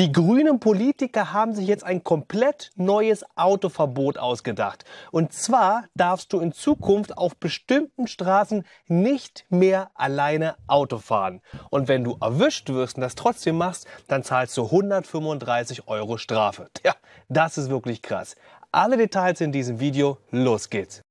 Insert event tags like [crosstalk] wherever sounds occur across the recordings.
Die grünen Politiker haben sich jetzt ein komplett neues Autoverbot ausgedacht. Und zwar darfst du in Zukunft auf bestimmten Straßen nicht mehr alleine Auto fahren. Und wenn du erwischt wirst und das trotzdem machst, dann zahlst du 135 Euro Strafe. Tja, das ist wirklich krass. Alle Details in diesem Video. Los geht's!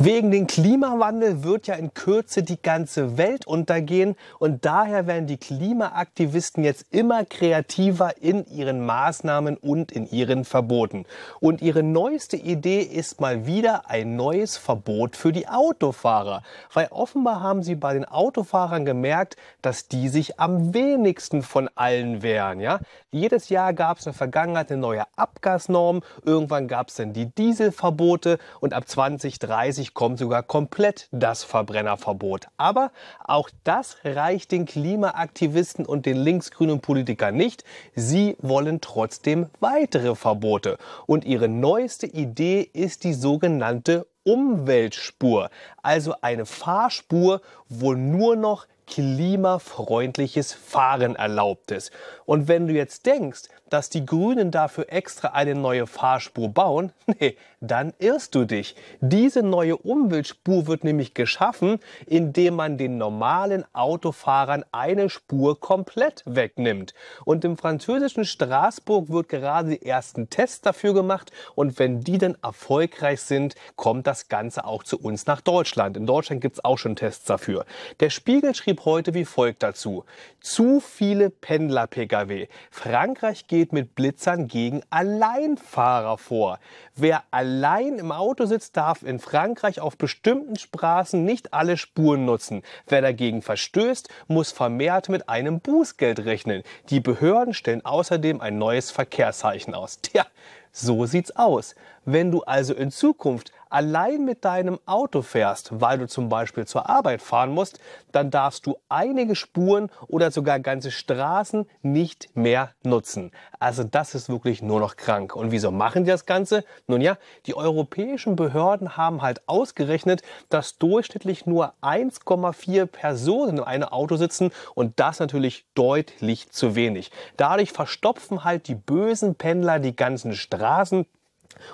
Wegen dem Klimawandel wird ja in Kürze die ganze Welt untergehen und daher werden die Klimaaktivisten jetzt immer kreativer in ihren Maßnahmen und in ihren Verboten. Und ihre neueste Idee ist mal wieder ein neues Verbot für die Autofahrer, weil offenbar haben sie bei den Autofahrern gemerkt, dass die sich am wenigsten von allen wehren. Ja? Jedes Jahr gab es in der Vergangenheit eine neue Abgasnorm, irgendwann gab es dann die Dieselverbote und ab 2030 Wahrscheinlich kommt sogar komplett das Verbrennerverbot. Aber auch das reicht den Klimaaktivisten und den linksgrünen Politikern nicht. Sie wollen trotzdem weitere Verbote. Und ihre neueste Idee ist die sogenannte Umweltspur, also eine Fahrspur, wo nur noch klimafreundliches Fahren erlaubt ist. Und wenn du jetzt denkst, dass die Grünen dafür extra eine neue Fahrspur bauen, [laughs] nee, dann irrst du dich. Diese neue Umweltspur wird nämlich geschaffen, indem man den normalen Autofahrern eine Spur komplett wegnimmt. Und im französischen Straßburg wird gerade die ersten Tests dafür gemacht und wenn die dann erfolgreich sind, kommt das Ganze auch zu uns nach Deutschland. In Deutschland gibt es auch schon Tests dafür. Der Spiegel schrieb schrieb heute wie folgt dazu. Zu viele Pendler-Pkw. Frankreich geht mit Blitzern gegen Alleinfahrer vor. Wer allein im Auto sitzt, darf in Frankreich auf bestimmten Straßen nicht alle Spuren nutzen. Wer dagegen verstößt, muss vermehrt mit einem Bußgeld rechnen. Die Behörden stellen außerdem ein neues Verkehrszeichen aus. Tja, so sieht's aus. Wenn du also in Zukunft allein mit deinem Auto fährst, weil du zum Beispiel zur Arbeit fahren musst, dann darfst du einige Spuren oder sogar ganze Straßen nicht mehr nutzen. Also das ist wirklich nur noch krank. Und wieso machen die das Ganze? Nun ja, die europäischen Behörden haben halt ausgerechnet, dass durchschnittlich nur 1,4 Personen in einem Auto sitzen und das natürlich deutlich zu wenig. Dadurch verstopfen halt die bösen Pendler die ganzen Straßen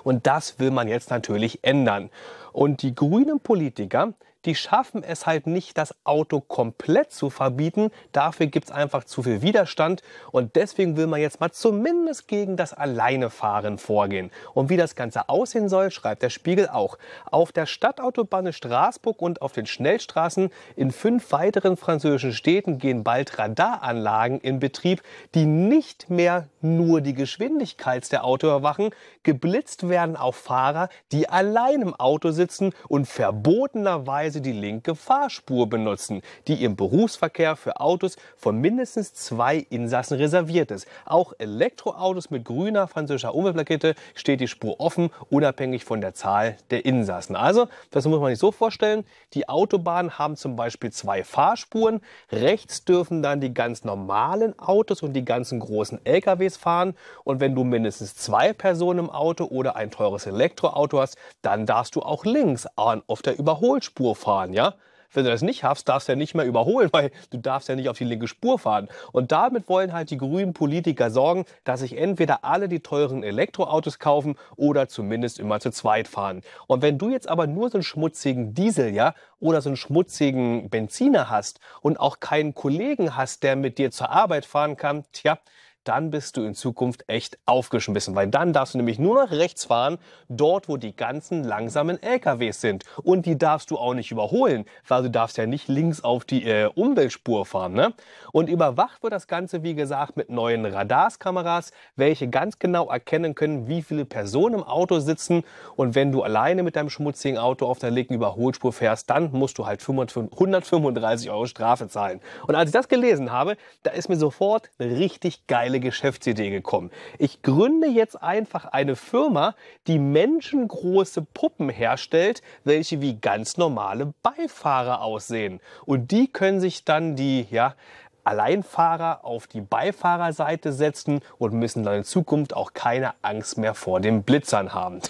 und das will man jetzt natürlich ändern. Und die grünen Politiker, die schaffen es halt nicht, das Auto komplett zu verbieten. Dafür gibt es einfach zu viel Widerstand. Und deswegen will man jetzt mal zumindest gegen das Alleinefahren vorgehen. Und wie das Ganze aussehen soll, schreibt der Spiegel auch. Auf der Stadtautobahn in Straßburg und auf den Schnellstraßen in fünf weiteren französischen Städten gehen bald Radaranlagen in Betrieb, die nicht mehr nur die Geschwindigkeit der Auto überwachen geblitzt werden auch Fahrer, die allein im Auto sitzen und verbotenerweise die linke Fahrspur benutzen, die im Berufsverkehr für Autos von mindestens zwei Insassen reserviert ist. Auch Elektroautos mit grüner französischer Umweltplakette steht die Spur offen, unabhängig von der Zahl der Insassen. Also, das muss man sich so vorstellen. Die Autobahnen haben zum Beispiel zwei Fahrspuren. Rechts dürfen dann die ganz normalen Autos und die ganzen großen LKWs fahren. Und wenn du mindestens zwei Personen im Auto oder ein teures Elektroauto hast, dann darfst du auch links auf der Überholspur fahren, ja? Wenn du das nicht hast, darfst du ja nicht mehr überholen, [laughs] weil du darfst ja nicht auf die linke Spur fahren. Und damit wollen halt die grünen Politiker sorgen, dass sich entweder alle die teuren Elektroautos kaufen oder zumindest immer zu zweit fahren. Und wenn du jetzt aber nur so einen schmutzigen Diesel, ja, oder so einen schmutzigen Benziner hast und auch keinen Kollegen hast, der mit dir zur Arbeit fahren kann, tja, dann bist du in Zukunft echt aufgeschmissen, weil dann darfst du nämlich nur nach rechts fahren, dort wo die ganzen langsamen LKWs sind. Und die darfst du auch nicht überholen, weil du darfst ja nicht links auf die äh, Umweltspur fahren. Ne? Und überwacht wird das Ganze, wie gesagt, mit neuen Radarskameras, welche ganz genau erkennen können, wie viele Personen im Auto sitzen. Und wenn du alleine mit deinem schmutzigen Auto auf der linken Überholspur fährst, dann musst du halt 135 Euro Strafe zahlen. Und als ich das gelesen habe, da ist mir sofort richtig geile geile Geschäftsidee gekommen. Ich gründe jetzt einfach eine Firma, die menschengroße Puppen herstellt, welche wie ganz normale Beifahrer aussehen. Und die können sich dann die, ja, Alleinfahrer auf die Beifahrerseite setzen und müssen dann in Zukunft auch keine Angst mehr vor den Blitzern haben.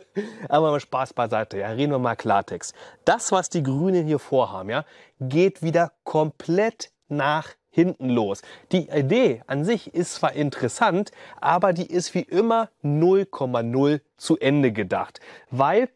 [laughs] Aber mal Spaß beiseite, ja, reden wir mal Klartext. Das, was die Grünen hier vorhaben, ja, geht wieder komplett nach hinten los. Die Idee an sich ist zwar interessant, aber die ist wie immer 0,0 zu Ende gedacht, weil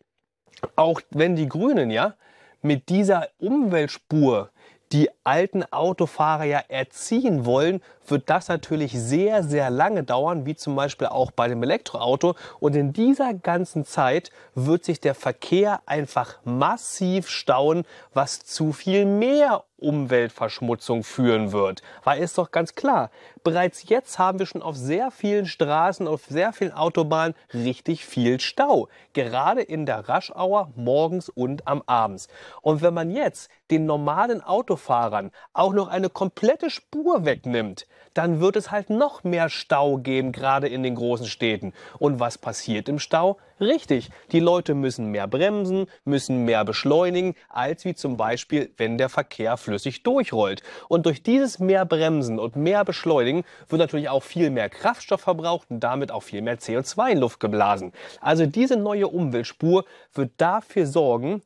auch wenn die Grünen ja mit dieser Umweltspur die alten Autofahrer ja erziehen wollen, wird das natürlich sehr, sehr lange dauern, wie zum Beispiel auch bei dem Elektroauto. Und in dieser ganzen Zeit wird sich der Verkehr einfach massiv stauen, was zu viel mehr Umweltverschmutzung führen wird. Weil ist doch ganz klar, bereits jetzt haben wir schon auf sehr vielen Straßen, auf sehr vielen Autobahnen richtig viel Stau. Gerade in der Raschauer morgens und am Abends. Und wenn man jetzt den normalen Autofahrern auch noch eine komplette Spur wegnimmt, dann wird es halt noch mehr Stau geben, gerade in den großen Städten. Und was passiert im Stau? Richtig, die Leute müssen mehr bremsen, müssen mehr beschleunigen, als wie zum Beispiel, wenn der Verkehr flüssig durchrollt. Und durch dieses mehr Bremsen und mehr Beschleunigen wird natürlich auch viel mehr Kraftstoff verbraucht und damit auch viel mehr CO2 in Luft geblasen. Also diese neue Umweltspur wird dafür sorgen,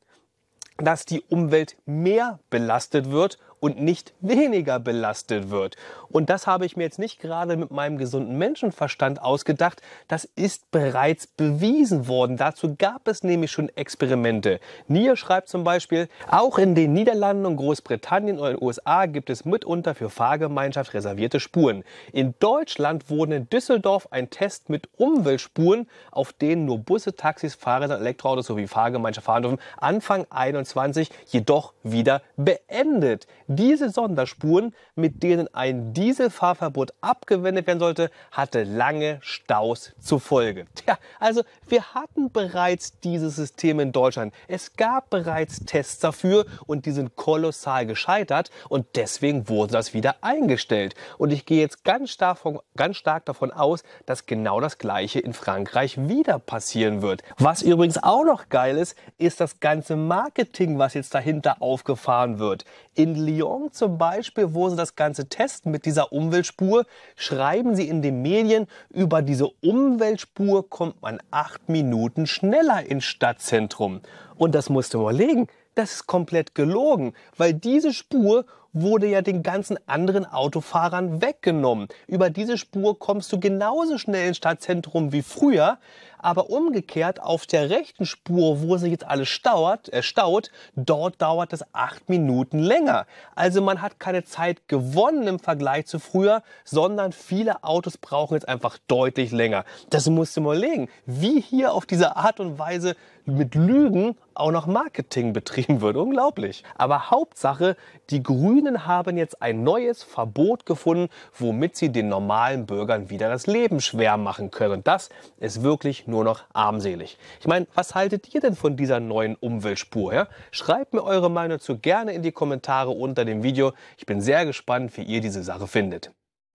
dass die Umwelt mehr belastet wird und nicht weniger belastet wird. Und das habe ich mir jetzt nicht gerade mit meinem gesunden Menschenverstand ausgedacht. Das ist bereits bewiesen worden. Dazu gab es nämlich schon Experimente. Nier schreibt zum Beispiel, auch in den Niederlanden und Großbritannien und den USA gibt es mitunter für Fahrgemeinschaft reservierte Spuren. In Deutschland wurde in Düsseldorf ein Test mit Umweltspuren, auf denen nur Busse, Taxis, Fahrräder, Elektroautos sowie Fahrgemeinschaft fahren dürfen, Anfang 21 jedoch wieder beendet. Diese Sonderspuren, mit denen ein Dieselfahrverbot abgewendet werden sollte, hatte lange Staus zur Folge. Tja, also wir hatten bereits dieses System in Deutschland. Es gab bereits Tests dafür und die sind kolossal gescheitert und deswegen wurde das wieder eingestellt. Und ich gehe jetzt ganz stark, von, ganz stark davon aus, dass genau das gleiche in Frankreich wieder passieren wird. Was übrigens auch noch geil ist, ist das ganze Marketing, was jetzt dahinter aufgefahren wird. In Lyon Lyon zum Beispiel, wo sie das Ganze testen mit dieser Umweltspur, schreiben sie in den Medien, über diese Umweltspur kommt man acht Minuten schneller ins Stadtzentrum. Und das musst du überlegen, Das ist komplett gelogen, weil diese Spur wurde ja den ganzen anderen Autofahrern weggenommen. Über diese Spur kommst du genauso schnell ins Stadtzentrum wie früher. Aber umgekehrt auf der rechten Spur, wo sich jetzt alles stauert, äh, staut, dort dauert es acht Minuten länger. Also man hat keine Zeit gewonnen im Vergleich zu früher, sondern viele Autos brauchen jetzt einfach deutlich länger. Das musst du mal legen, wie hier auf diese Art und Weise mit Lügen auch noch Marketing betrieben wird. Unglaublich. Aber Hauptsache, die Grünen haben jetzt ein neues Verbot gefunden, womit sie den normalen Bürgern wieder das Leben schwer machen können. Das ist wirklich nur noch armselig. Ich meine, was haltet ihr denn von dieser neuen Umweltspur? Ja? Schreibt mir eure Meinung zu gerne in die Kommentare unter dem Video. Ich bin sehr gespannt, wie ihr diese Sache findet.